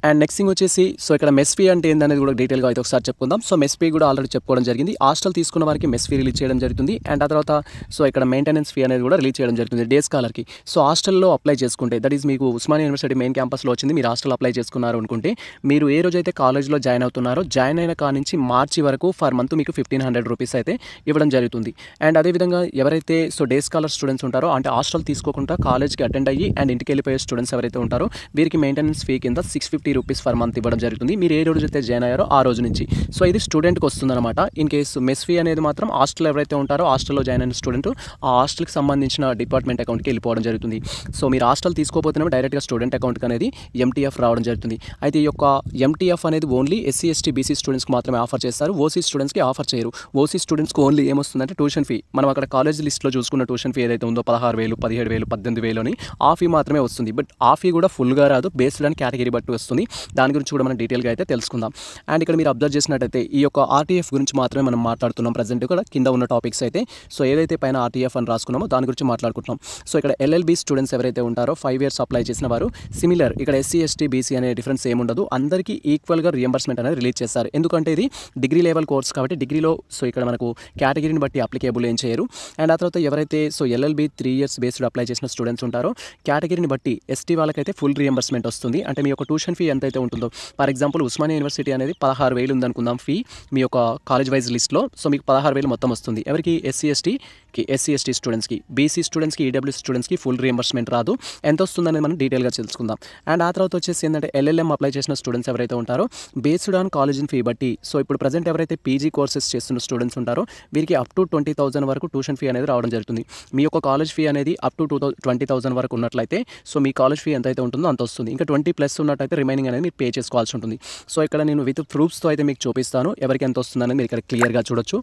and next thing వచ్చేసి సో ఇక్కడ మెస్ఫీ అంటే ఏంటనేది కూడా డీటెయిల్గా అయితే ఒకసారి చెప్పుకుందాం సో మెస్ఫీ కూడా ఆల్రెడీ చెప్పుకోవడం జరిగింది హాస్టల్ తీసుకున్న వారికి మెస్ఫీ రిలీజ్ చేయడం జరుగుతుంది అండ్ ఆ తర్వాత సో ఇక్కడ మెయింటెనెన్స్ ఫీ అనేది కూడా రిలీజ్ చేయడం జరుగుతుంది డే స్కాలర్కి సో హాస్టల్లో అప్లై చేసుకుంటే దట్ ఈస్ మీకు ఉస్మాని యూనివర్సిటీ మెయిన్ క్యాంపస్లో వచ్చింది మీరు హాస్టల్ అప్లై చేసుకున్నారు అనుకుంటే మీరు ఏ రోజైతే కాలేజ్లో జాయిన్ అవుతున్నారో జాయిన్ అయిన కా నుంచి మార్చి వరకు ఫర్ మంత్ మీకు ఫిఫ్టీన్ హండ్రెడ్ రూపీస్ అయితే ఇవ్వడం జరుగుతుంది అండ్ అదేవిధంగా ఎవరైతే సో డే స్కాలర్ స్టూడెంట్స్ ఉంటారో అంటే హాస్టల్ తీసుకోకుండా కాలేజ్కి అటెండ్ అయ్యి అండ్ ఇంటికి వెళ్ళిపోయే స్టూడెంట్స్ ఎవరైతే ఉంటారో వీరికి మెయింటెనెన్స్ ఫీ కింద six fifty rupees per month ఇవ్వడం జరుగుతుంది మీరు ఏ రోజైతే జాయిన్ అయ్యారో ఆ రోజు నుంచి సో ఇది స్టూడెంట్కి వస్తుందన్నమాట ఇన్ కేసు మెస్ ఫీ అనేది మాత్రం హాస్టల్ ఎవరైతే ఉంటారో హాస్టల్లో జాయిన్ అయిన స్టూడెంట్ ఆ హాస్టల్కి సంబంధించిన డిపార్ట్మెంట్ అకౌంట్కి వెళ్ళిపోవడం జరుగుతుంది సో మీరు హాస్టల్ తీసుకోపోతేనే డైరెక్ట్గా స్టూడెంట్ అకౌంట్ అనేది ఎంటీఎఫ్ రావడం జరుగుతుంది అయితే ఈ యొక్క ఎంటీఎఫ్ అనేది ఓన్లీ ఎస్సీ ఎస్టీ బీసీ స్టూడెంట్స్కి మాత్రమే ఆఫర్ చేస్తారు ఓసీ స్టూడెంట్స్కి ఆఫర్ చేయరు ఓసీ స్టూడెంట్స్కి ఓన్లీ ఏమొస్తుందంటే ట్యూషన్ ఫీ మనం అక్కడ కాలేజ్ లిస్ట్లో చూసుకున్న ట్యూషన్ ఫీ ఏదైతే ఉందో పదహారు వేలు పదిహేడు వేలు పద్దెనిమిది వేలు అని ఆ ఫీ మాత్రమే వస్తుంది బట్ ఆ ఫీ కూడా ఫుల్గా రాదు బేస్డ్ అని కేటగిరీ బట్టి వస్తుంది ఉంటుంది దాని గురించి కూడా మనం డీటెయిల్గా అయితే తెలుసుకుందాం అండ్ ఇక్కడ మీరు అబ్జర్వ్ చేసినట్టయితే ఈ యొక్క ఆర్టీఎఫ్ గురించి మాత్రమే మనం మాట్లాడుతున్నాం ప్రజెంట్ ఇక్కడ కింద ఉన్న టాపిక్స్ అయితే సో ఏదైతే పైన ఆర్టీఎఫ్ అని రాసుకున్నామో దాని గురించి మాట్లాడుకుంటున్నాం సో ఇక్కడ ఎల్ఎల్బి స్టూడెంట్స్ ఎవరైతే ఉంటారో ఫైవ్ ఇయర్స్ అప్లై చేసిన వారు సిమిలర్ ఇక్కడ ఎస్సీ ఎస్టీ బీసీ అనే డిఫరెన్స్ ఏముండదు అందరికీ ఈక్వల్గా రియంబర్స్మెంట్ అనేది రిలీజ్ చేస్తారు ఎందుకంటే ఇది డిగ్రీ లెవెల్ కోర్స్ కాబట్టి డిగ్రీలో సో ఇక్కడ మనకు కేటగిరీని బట్టి అప్లికేబుల్ ఏం చేయరు అండ్ ఆ తర్వాత ఎవరైతే so LLB three years based apply చేసిన స్టూడెంట్స్ ఉంటారో కేటగిరీని బట్టి ఎస్టీ వాళ్ళకైతే ఫుల్ రియంబర్స్మెంట్ వస్తుంది అంటే మీ యొక్క ట్యూషన్ ఫీ ఫీ ఎంతైతే ఉంటుందో ఫర్ ఎగ్జాంపుల్ ఉస్మానియా యూనివర్సిటీ అనేది పదహారు వేలు ఉందనుకుందాం ఫీ మీ యొక్క కాలేజ్ వైజ్ లిస్ట్లో సో మీకు పదహారు వేలు మొత్తం వస్తుంది ఎవరికి ఎస్సీ ఎస్టీకి ఎస్సీ ఎస్టీ స్టూడెంట్స్కి బీసీ స్టూడెంట్స్కి ఈడబ్ల్యూ స్టూడెంట్స్కి ఫుల్ రియంబర్స్మెంట్ రాదు ఎంత వస్తుందని మనం డీటెయిల్గా తెలుసుకుందాం అండ్ ఆ తర్వాత వచ్చేసి ఏంటంటే ఎల్ఎల్ఎం అప్లై చేసిన స్టూడెంట్స్ ఎవరైతే ఉంటారో బేస్డ్ ఆన్ కాలేజ్ ఫీ బట్టి సో ఇప్పుడు ప్రజెంట్ ఎవరైతే పీజీ కోర్సెస్ చేస్తున్న స్టూడెంట్స్ ఉంటారో వీరికి అప్ టు ట్వంటీ థౌసండ్ వరకు ట్యూషన్ ఫీ అనేది రావడం జరుగుతుంది మీ యొక్క కాలేజ్ ఫీ అనేది up to to twenty thousand వరకు ఉన్నట్లయితే సో మీ కాలేజ్ ఫీ ఎంత అయితే ఉంటుందో అంత వస్తుంది ఇంకా ట్వంటీ ప్లస్ అయితే రిమైన్ రిమైనింగ్ అనేది మీరు పే చేసుకోవాల్సి ఉంటుంది సో ఇక్కడ నేను విత్ ప్రూఫ్స్తో అయితే మీకు చూపిస్తాను ఎవరికి ఎంత వస్తుందని మీరు ఇక్కడ క్లియర్గా చూడొచ్చు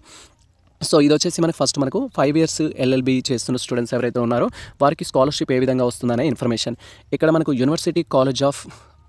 సో ఇది వచ్చేసి మనకు ఫస్ట్ మనకు ఫైవ్ ఇయర్స్ ఎల్ఎల్బి చేస్తున్న స్టూడెంట్స్ ఎవరైతే ఉన్నారో వారికి స్కాలర్షిప్ ఏ విధంగా వస్తుందనే ఇన్ఫర్మేషన్ ఇక్కడ మనకు యూనివర్సిటీ కాలేజ్ ఆఫ్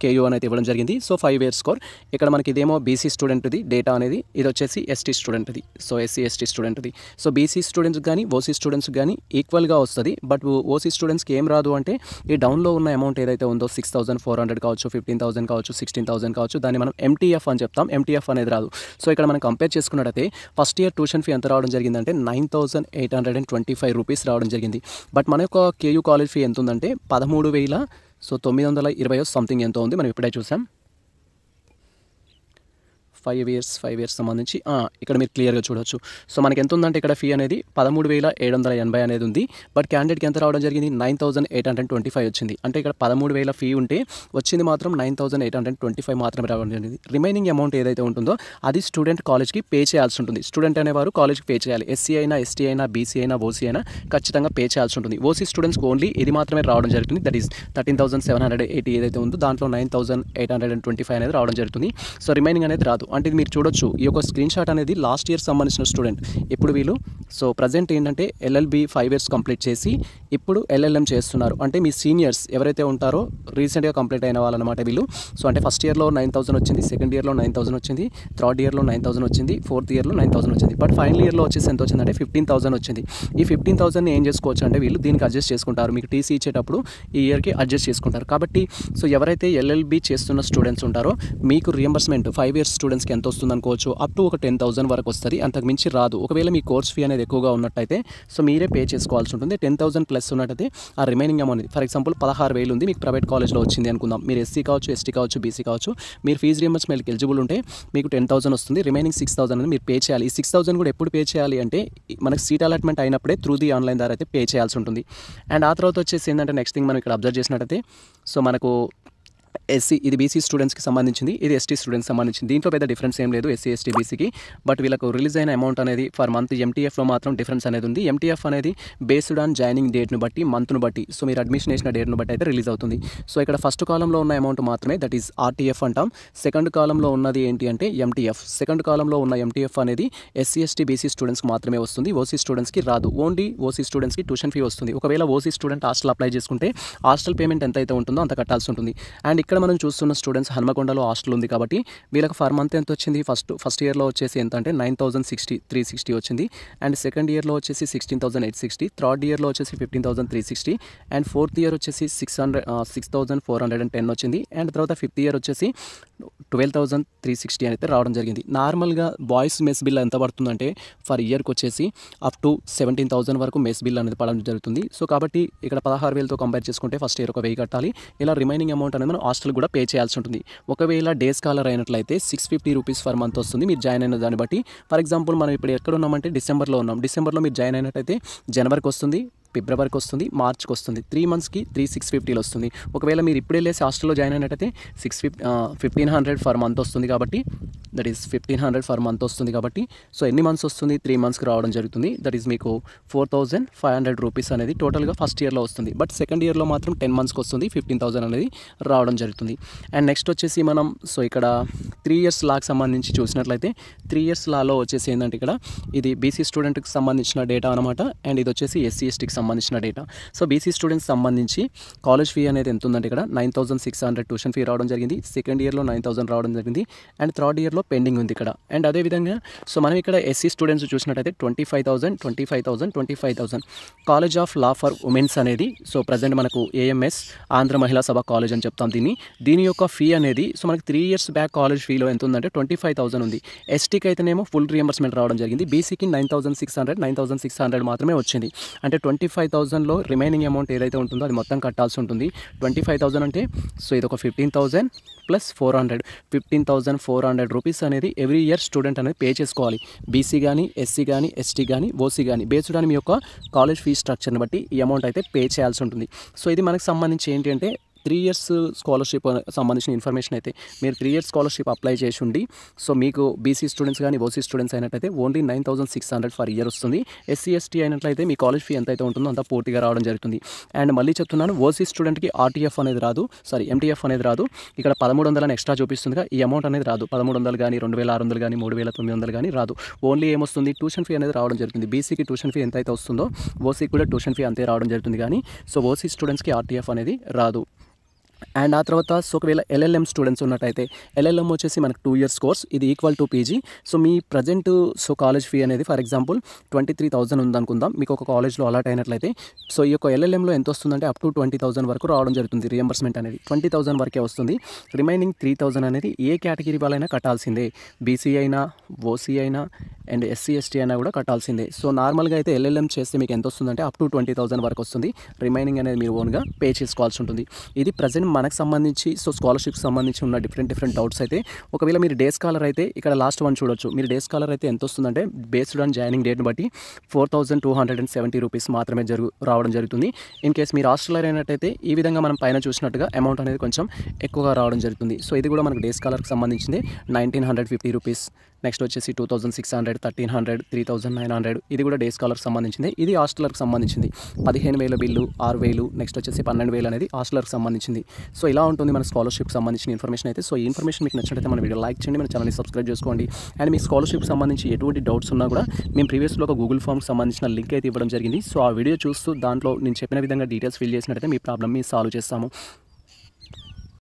కేయూ అనేది ఇవ్వడం జరిగింది సో ఫైవ్ ఇయర్ స్కోర్ ఇక్కడ మనకి ఇదేమో బీసీ స్టూడెంట్ది డేటా అనేది ఇది వచ్చేసి ఎస్టీ స్టూడెంట్ది సో ఎస్సీ ఎస్టీ స్టూడెంట్ది సో బీసీ స్టూడెంట్స్కి కానీ ఓసీ స్టూడెంట్స్కి కానీ ఈక్వల్గా వస్తుంది బట్ ఓసీ స్టూడెంట్స్కి ఏం రాదు అంటే ఈ డౌన్లో ఉన్న అమౌంట్ ఏదైతే ఉందో సిక్స్ థౌసండ్ ఫోర్ హండ్రెడ్ కావచ్చు ఫిఫ్టీన్ థౌసండ్ కావచ్చు సిక్స్టీన్ థౌసండ్ కావచ్చు దాన్ని మనం ఎంటీఎఫ్ అని చెప్తాం ఎంటీఎఫ్ అనేది రాదు సో ఇక్కడ మనం కంపేర్ చేసుకున్నట్టయితే ఫస్ట్ ఇయర్ ట్యూషన్ ఫీ ఎంత రావడం జరిగిందంటే nine thousand eight hundred and twenty five rupees రావడం జరిగింది బట్ మన యొక్క కేయూ కాలేజ్ ఫీ ఎంత ఉందంటే పదమూడు వేల సో తొమ్మిది వందల ఇరవై సంథింగ్ ఎంతో ఉంది మనం ఇప్పుడే చూసాం ఫైవ్ ఇయర్స్ ఫైవ్ ఇయర్స్ సంబంధించి ఇక్కడ మీరు క్లియర్గా చూడొచ్చు సో మనకి ఎంత ఉందంటే ఇక్కడ ఫీ అనేది పదమూడు వేల ఏడు వందల ఎనభై అనేది ఉంది బట్ క్యాండిడేట్కి ఎంత రావడం జరిగింది nine thousand eight hundred twenty five వచ్చింది అంటే ఇక్కడ పదమూడు వేల ఫీ ఉంటే వచ్చింది మాత్రం nine thousand eight hundred twenty five మాత్రమే రావడం జరిగింది రిమైనింగ్ అమౌంట్ ఏదైతే ఉంటుందో అది స్టూడెంట్ కాలేజ్కి పే చేయాల్సి ఉంటుంది స్టూడెంట్ అనేవారు కాలేజ్కి పే చేయాలి ఎస్సీ అయినా ఎస్టీ అయినా బీసీ అయినా ఓసీ అయినా ఖచ్చితంగా పే చేయాల్సి ఉంటుంది ఓసీ స్టూడెంట్స్కి ఓన్లీ ఇది మాత్రమే రావడం జరుగుతుంది that is thirteen thousand seven hundred eighty ఏదైతే ఉందో దాంట్లో nine thousand eight hundred and twenty five అనేది రావడం జరుగుతుంది సో రిమైనింగ్ అనేది రాదు అంటే ఇది మీరు చూడొచ్చు ఈ యొక్క స్క్రీన్ షాట్ అనేది లాస్ట్ ఇయర్ సంబంధించిన స్టూడెంట్ ఇప్పుడు వీళ్ళు సో ప్రజెంట్ ఏంటంటే ఎల్ఎల్బి ఫైవ్ ఇయర్స్ కంప్లీట్ చేసి ఇప్పుడు ఎల్ఎల్ఎం చేస్తున్నారు అంటే మీ సీనియర్స్ ఎవరైతే ఉంటారో రీసెంట్గా కంప్లీట్ అయిన వాళ్ళనమాట వీళ్ళు సో అంటే ఫస్ట్ ఇయర్లో నైన్ థౌసండ్ వచ్చింది సెకండ్ ఇయర్లో నైన్ థౌసండ్ వచ్చింది థర్డ్ ఇయర్లో నైన్ థౌసండ్ వచ్చింది ఫోర్త్ ఇయర్లో నైన్ థౌసండ్ వచ్చింది బట్ ఫైనల్ ఇయర్లో వచ్చేసి ఎంత వచ్చిందంటే ఫిఫ్టీన్ థౌసండ్ వచ్చింది ఈ ఫిఫ్టీన్ థౌసండ్ని ఏం చేసుకోవచ్చు అంటే వీళ్ళు దీనికి అడ్జస్ట్ చేసుకుంటారు మీకు టీసీ ఇచ్చేటప్పుడు ఈ ఇయర్కి అడ్జస్ట్ చేసుకుంటారు కాబట్టి సో ఎవరైతే ఎల్ఎల్బి చేస్తున్న స్టూడెంట్స్ ఉంటారో మీకు రియంబర్స్మెంట్ ఫైవ్ ఇయర్స్ స్టూడెంట్స్ స్టూడెంట్స్కి ఎంత వస్తుంది అనుకోవచ్చు అప్ టు ఒక టెన్ థౌసండ్ వరకు వస్తుంది అంతకు మించి రాదు ఒకవేళ మీ కోర్స్ ఫీ అనేది ఎక్కువగా ఉన్నట్టయితే సో మీరే పే చేసుకోవాల్సి ఉంటుంది టెన్ థౌసండ్ ప్లస్ ఉన్నట్టయితే ఆ రిమైనింగ్ అమౌంట్ ఫర్ ఎగ్జాంపుల్ పదహారు వేలు ఉంది మీకు ప్రైవేట్ కాలేజ్లో వచ్చింది అనుకుందాం మీరు ఎస్సీ కావచ్చు ఎస్టీ కావచ్చు బీసీ కావచ్చు మీరు ఫీజు రియంబర్స్మెంట్కి ఎలిజిబుల్ ఉంటే మీకు టెన్ థౌసండ్ వస్తుంది రిమైనింగ్ సిక్స్ థౌసండ్ అనేది మీరు పే చేయాలి ఈ సిక్స్ థౌసండ్ కూడా ఎప్పుడు పే చేయాలి అంటే మనకు సీట్ అలాట్మెంట్ అయినప్పుడే త్రూ ది ఆన్లైన్ ద్వారా అయితే పే చేయాల్సి ఉంటుంది అండ్ ఆ తర్వాత వచ్చేసి ఏంటంటే నెక్స్ట్ థింగ్ మనం ఇక్కడ అబ్జర్వ్ చేసినట్టయితే సో మనకు ఎస్సీ ఇది బీసీ స్టూడెంట్స్కి సంబంధించింది ఇది ఎస్టీ స్టూడెంట్స్ సంబంధించింది దీంట్లో పెద్ద డిఫరెన్స్ ఏం లేదు ఎస్సీ ఎస్టీ బీసీకి బట్ వీళ్ళకు రిలీజ్ అయిన అమౌంట్ అనేది ఫర్ మంత్ ఎంటీఎఫ్లో మాత్రం డిఫరెన్స్ అనేది ఉంది ఎంటీఎఫ్ అనేది బేస్డ్ ఆన్ జాయినింగ్ డేట్ను బట్టి మంత్ను బట్టి సో మీరు అడ్మిషన్ వేసిన డేట్ను బట్టి అయితే రిలీజ్ అవుతుంది సో ఇక్కడ ఫస్ట్ కాలంలో ఉన్న అమౌంట్ మాత్రమే దట్ ఈస్ ఆర్టీఎఫ్ అంటాం సెకండ్ కాలంలో ఉన్నది ఏంటి అంటే ఎంటీఎఫ్ సెకండ్ కాలంలో ఉన్న ఎంటీఎఫ్ అనేది ఎస్సీ ఎస్టీ బీసీ స్టూడెంట్స్కి మాత్రమే వస్తుంది ఓసీ స్టూడెంట్స్కి రాదు ఓన్లీ ఓసీ స్టూడెంట్స్కి ట్యూషన్ ఫీ వస్తుంది ఒకవేళ ఓసీ స్టూడెంట్ హాస్టల్ అప్లై చేసుకుంటే హాస్టల్ పేమెంట్ ఎంత అయితే ఉంటుందో అంత కట్టాల్సి ఉంటుంది అండ్ ఇక్కడ మనం చూస్తున్న స్టూడెంట్స్ హన్మకొండలో హాస్టల్ ఉంది కాబట్టి వీళ్ళకి ఫర్ మంత్ ఎంత వచ్చింది ఫస్ట్ ఫస్ట్ ఇయర్లో వచ్చేసి ఎంత అంటే nine thousand sixty three sixty వచ్చింది అండ్ సెకండ్ ఇయర్లో వచ్చేసి sixteen thousand eight sixty third ఇయర్లో వచ్చేసి fifteen thousand three sixty and fourth year వచ్చేసి six hundred six thousand four hundred and ten వచ్చింది అండ్ తర్వాత ఫిఫ్త్ ఇయర్ వచ్చేసి ట్వెల్వ్ థౌసండ్ త్రీ సిక్స్టీ అయితే రావడం జరిగింది నార్మల్గా బాయ్స్ మెస్ బిల్ ఎంత పడుతుందంటే ఫర్ ఇయర్కి వచ్చేసి అప్ టు సెవెంటీన్ థౌసండ్ వరకు మెస్ బిల్ అనేది పడడం జరుగుతుంది సో కాబట్టి ఇక్కడ పదహారు వేలతో కంపేర్ చేసుకుంటే ఫస్ట్ ఇయర్ ఒక వెయ్యి కట్టాలి ఇలా రిమైనింగ్ అమౌంట్ అనేది మనం హాస్టల్ కూడా పే చేయాల్సి ఉంటుంది ఒకవేళ డేస్ కాలర్ అయినట్లయితే six fifty rupees for month వస్తుంది మీరు జాయిన్ అయిన దాన్ని బట్టి ఫర్ ఎగ్జాంపుల్ మనం ఇప్పుడు ఎక్కడ ఉన్నామంటే డిసెంబర్లో ఉన్నాం డిసెంబర్లో మీరు జాయిన్ అయినట్టయితే జనవరికి వస్తుంది ఫిబ్రవరికి వస్తుంది మార్చ్కి వస్తుంది త్రీ మంత్స్కి త్రీ సిక్స్ ఫిఫ్టీలో వస్తుంది ఒకవేళ మీరు ఇప్పుడే లేసి హాస్టల్లో జాయిన్ అయినట్టయితే six fifteen hundred for month వస్తుంది కాబట్టి that is fifteen hundred for month వస్తుంది కాబట్టి సో ఎన్ని మంత్స్ వస్తుంది త్రీ మంత్స్కి రావడం జరుగుతుంది దట్ ఈస్ మీకు four thousand five hundred rupees అనేది టోటల్గా ఫస్ట్ ఇయర్లో వస్తుంది బట్ సెకండ్ ఇయర్లో మాత్రం టెన్ మంత్స్కి వస్తుంది ఫిఫ్టీన్ థౌసండ్ అనేది రావడం జరుగుతుంది అండ్ నెక్స్ట్ వచ్చేసి మనం సో ఇక్కడ త్రీ ఇయర్స్ లాకి సంబంధించి చూసినట్లయితే త్రీ ఇయర్స్ లాలో వచ్చేసి ఏంటంటే ఇక్కడ ఇది బీసీ స్టూడెంట్కి సంబంధించిన డేటా అనమాట అండ్ ఇది వచ్చేసి ఎస్సీ ఎస్టీకి సంబంధించిన డేటా సో బీసీ స్టూడెంట్స్ సంబంధించి కాలేజ్ ఫీ అనేది ఎంత ఉందంటే ఇక్కడ nine six hundred tuition fee రావడం జరిగింది సెకండ్ ఇయర్లో నైన్ థౌసండ్ రావడం జరిగింది అండ్ థర్డ్ ఇయర్లో పెండింగ్ ఉంది ఇక్కడ అండ్ అదేవిధంగా సో మనం ఇక్కడ ఎస్సీ స్టూడెంట్స్ చూసినట్టయితే twenty five thousand twenty five thousand twenty five thousand college of law for womens అనేది సో ప్రజెంట్ మనకు ఏఎంఎస్ ఆంధ్ర మహిళా సభ కాలేజ్ అని చెప్తాం దీన్ని దీని యొక్క ఫీ అనేది సో మనకి త్రీ ఇయర్స్ బ్యాక్ కాలేజ్ ఫీలో ఎంత ఉందంటే ట్వంటీ ఫైవ్ థౌసండ్ ఉంది ఎస్టీకి అయితేనేమో ఫుల్ రియంబర్స్మెంట్ రావడం జరిగింది బీసీకి nine thousand six hundred nine thousand six hundred మాత్రమే వచ్చింది అంటే ట్వంటీ ఫైవ్ థౌసండ్లో రిమైనింగ్ అమౌంట్ ఏదైతే ఉంటుందో అది మొత్తం కట్టాల్సి ఉంటుంది ట్వంటీ ఫైవ్ థౌసండ్ అంటే సో ఇది ఒక fifteen thousand plus four hundred fifteen thousand four hundred rupees అనేది ఎవ్రీ ఇయర్ స్టూడెంట్ అనేది పే చేసుకోవాలి బీసీ కానీ ఎస్సీ కానీ ఎస్టీ కానీ ఓసీ కానీ బేస్డ్ అని మీ యొక్క కాలేజ్ ఫీ స్ట్రక్చర్ని బట్టి ఈ అమౌంట్ అయితే పే చేయాల్సి ఉంటుంది సో ఇది మనకు సంబంధించి ఏంటంటే త్రీ ఇయర్స్ స్కాలర్షిప్ సంబంధించిన ఇన్ఫర్మేషన్ అయితే మీరు త్రీ ఇయర్స్ స్కాలర్షిప్ అప్లై చేసి ఉండి సో మీకు బీసీ స్టూడెంట్స్ కానీ ఓసీ స్టూడెంట్స్ అయినట్లయితే only nine thousand six hundred for year వస్తుంది ఎస్సీ ఎస్టీ అయినట్లయితే మీ కాలేజ్ ఫీ ఎంతైతే ఉంటుందో అంత పూర్తిగా రావడం జరుగుతుంది అండ్ మళ్ళీ చెప్తున్నాను ఓసీ స్టూడెంట్కి ఆర్టీఎఫ్ అనేది రాదు సారీ ఎంటీఎఫ్ అనేది రాదు ఇక్కడ పదమూడు వందలని ఎక్స్ట్రా చూపిస్తుందిగా ఈ అమౌంట్ అనేది రాదు పదమూడు వందలు కానీ రెండు వేల ఆరు వందలు కానీ మూడు వేల తొమ్మిది వందలు కానీ రాదు ఓన్లీ ఏమొస్తుంది ట్యూషన్ ఫీ అనేది రావడం జరుగుతుంది బీసీకి ట్యూషన్ ఫీ ఎంతైతే వస్తుందో ఓసీకి కూడా ట్యూషన్ ఫీ అంతే రావడం జరుగుతుంది కానీ సో ఓసీ స్టూడెంట్స్కి ఆర్టీఎఫ్ అనేది రాదు అండ్ ఆ తర్వాత సో ఒకవేళ ఎల్ఎల్ఎం స్టూడెంట్స్ ఉన్నట్టయితే ఎల్ఎల్ఎం వచ్చేసి మనకు టూ ఇయర్స్ కోర్స్ ఇది ఈక్వల్ టు పీజీ సో మీ ప్రజెంట్ సో కాలేజ్ ఫీ అనేది for example twenty three thousand ఉందనుకుందాం మీకు ఒక కాలేజ్లో అలాట్ అయినట్లయితే సో ఈ యొక్క ఎల్ఎల్ఎంలో ఎంత వస్తుందంటే అప్ టు ట్వంటీ థౌసండ్ వరకు రావడం జరుగుతుంది రియంబర్స్మెంట్ అనేది ట్వంటీ థౌసండ్ వరకే వస్తుంది రిమైనింగ్ త్రీ థౌసండ్ అనేది ఏ కేటగిరీ వాళ్ళైనా కట్టాల్సిందే బీసీ అయినా ఓసీ అయినా అండ్ ఎస్సీ ఎస్టీ అయినా కూడా కట్టాల్సిందే సో నార్మల్గా అయితే ఎల్ఎల్ఎం చేస్తే మీకు ఎంత వస్తుందంటే అప్ టు ట్వంటీ థౌసండ్ వరకు వస్తుంది రిమైనింగ్ అనేది మీరు ఓన్గా పే చేసుకోవాల్సి ఉంటుంది ఇది ప్రజెంట్ మనకు సంబంధించి సో స్కాలర్షిప్ సంబంధించి ఉన్న డిఫరెంట్ డిఫరెంట్ డౌట్స్ అయితే ఒకవేళ మీరు డే స్కాలర్ అయితే ఇక్కడ లాస్ట్ వన్ చూడొచ్చు మీరు డే స్కాలర్ అయితే ఎంత వస్తుందంటే బేస్డ్ ఆన్ జాయినింగ్ డేట్ని బట్టి four two hundred and seventy rupees మాత్రమే జరుగు రావడం జరుగుతుంది ఇన్ కేస్ మీరు హాస్టల్ అయినట్టయితే ఈ విధంగా మనం పైన చూసినట్టుగా అమౌంట్ అనేది కొంచెం ఎక్కువగా రావడం జరుగుతుంది సో ఇది కూడా మనకు డే స్కాలర్కి సంబంధించింది nineteen hundred fifty rupees next వచ్చేసి two thousand six hundred thirteen hundred three thousand nine hundred ఇది కూడా డే స్కాలర్కి సంబంధించింది ఇది హాస్టలర్కి సంబంధించింది పదిహేను వేల బిల్లు ఆరు వేలు నెక్స్ట్ వచ్చేసి పన్నెండు వేలు అనేది హాస్టలర్కి సంబంధించింది సో ఇలా ఉంటుంది మన స్కాలర్షిప్కి సంబంధించిన ఇన్ఫర్మేషన్ అయితే సో ఈ ఇన్ఫర్మేషన్ మీకు నచ్చినట్టు మన వీడియో లైక్ చేయండి మన ఛానల్ని సబ్స్క్రైబ్ చేసుకోండి అండ్ మీ స్కాలర్షిప్ సంబంధించి ఎటువంటి డౌట్స్ ఉన్నా కూడా మేము ప్రీవియస్లో ఒక గూగుల్ ఫామ్కి సంబంధించిన లింక్ అయితే ఇవ్వడం జరిగింది సో ఆ వీడియో చూస్తూ దాంట్లో నేను చెప్పిన విధంగా డీటెయిల్స్ ఫిల్ చేసినట్టయితే మీ ప్రాబ్లమ్ మీ సాల్వ్ చేస్తాము